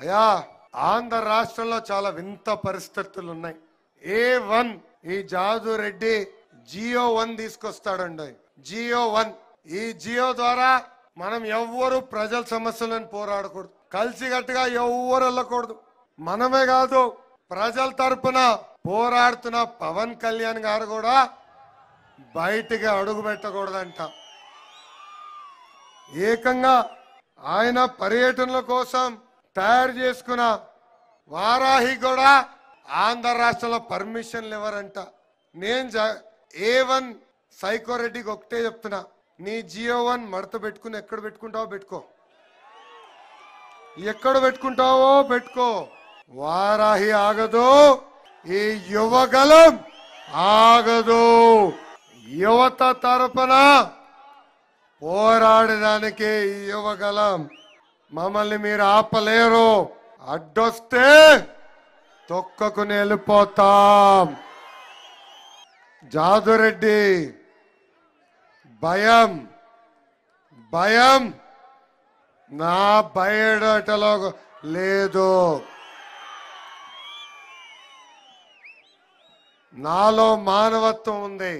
అయా ఆంధ్ర రాష్ట్రంలో చాలా వింత పరిస్థితులు ఉన్నాయి ఏ వన్ ఈ జాదు రెడ్డి జియో వన్ తీసుకొస్తాడండి జియో వన్ ఈ జియో ద్వారా మనం ఎవ్వరు ప్రజల సమస్యలను పోరాడకూడదు కలిసికట్టుగా ఎవ్వరు వెళ్ళకూడదు మనమే కాదు ప్రజల తరపున పోరాడుతున్న పవన్ కళ్యాణ్ గారు కూడా బయటికి అడుగు పెట్టకూడదంట ఏకంగా ఆయన పర్యటనల కోసం తయారు చేసుకున్న వారాహి కూడా ఆంధ్ర రాష్ట్రంలో పర్మిషన్లు ఇవ్వరంట నేను ఏ వన్ సైకో రెడ్డికి ఒకటే చెప్తున్నా నీ జియో వన్ మడత పెట్టుకుని ఎక్కడ పెట్టుకుంటావో పెట్టుకో ఎక్కడ పెట్టుకుంటావో పెట్టుకో వారాహి ఆగదు ఈ యువగలం ఆగదు యువత తరపున పోరాడడానికి యువగలం మమ్మల్ని మీరు ఆపలేరు అడ్డొస్తే తొక్కకు నిలిపోతాం జాదురెడ్డి భయం భయం నా బయడటలో లేదు నాలో మానవత్వం ఉంది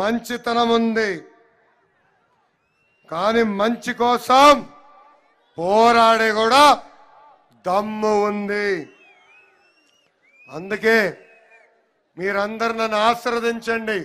మంచితనం ఉంది కానీ మంచి కోసం పోరాడే కూడా దమ్ము ఉంది అందుకే మీరందరు నన్ను ఆశ్రవదించండి